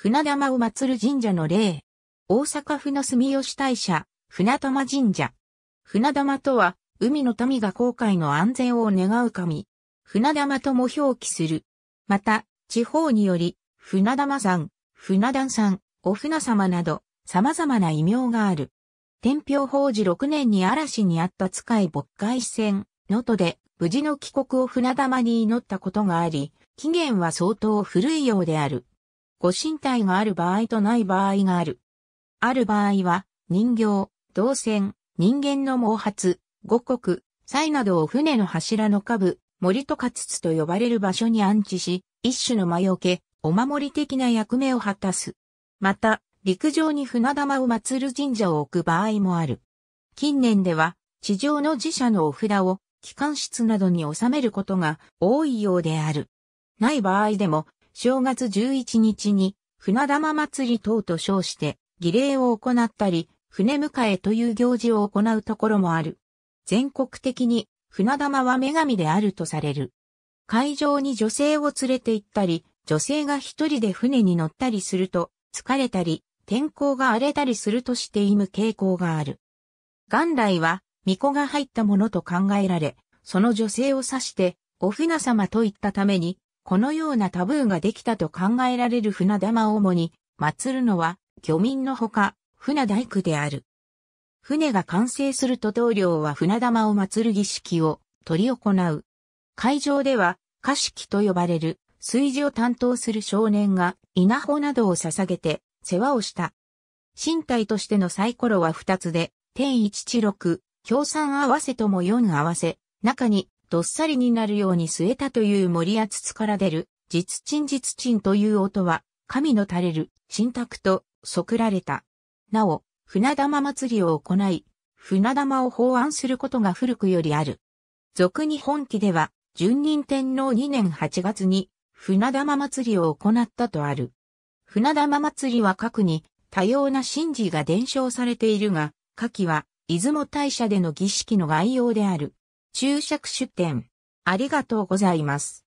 船玉を祀る神社の例。大阪府の住吉大社、船玉神社。船玉とは、海の民が航海の安全を願う神。船玉とも表記する。また、地方により、船玉山、船団山、お船様など、様々な異名がある。天平法寺6年に嵐にあった使い牧海船、能登で、無事の帰国を船玉に祈ったことがあり、起源は相当古いようである。ご身体がある場合とない場合がある。ある場合は、人形、銅線、人間の毛髪、五穀、祭などを船の柱の下部、森とか筒と呼ばれる場所に安置し、一種の魔除け、お守り的な役目を果たす。また、陸上に船玉を祀る神社を置く場合もある。近年では、地上の寺社のお札を、機関室などに収めることが多いようである。ない場合でも、正月11日に、船玉祭り等と称して、儀礼を行ったり、船迎えという行事を行うところもある。全国的に、船玉は女神であるとされる。会場に女性を連れて行ったり、女性が一人で船に乗ったりすると、疲れたり、天候が荒れたりするとして忌む傾向がある。元来は、巫女が入ったものと考えられ、その女性を指して、お船様と言ったために、このようなタブーができたと考えられる船玉を主に祀るのは漁民のほか船大工である。船が完成すると棟領は船玉を祀る儀式を取り行う。会場では、歌式と呼ばれる、炊事を担当する少年が稲穂などを捧げて世話をした。身体としてのサイコロは2つで、天一地六、共賛合わせとも4合わせ、中にどっさりになるように据えたという森や筒から出る、実鎮実鎮という音は、神の垂れる、神託と、そくられた。なお、船玉祭りを行い、船玉を法案することが古くよりある。俗に本記では、順任天皇2年8月に、船玉祭りを行ったとある。船玉祭りは各に、多様な神事が伝承されているが、下記は、出雲大社での儀式の概要である。注釈出典。ありがとうございます。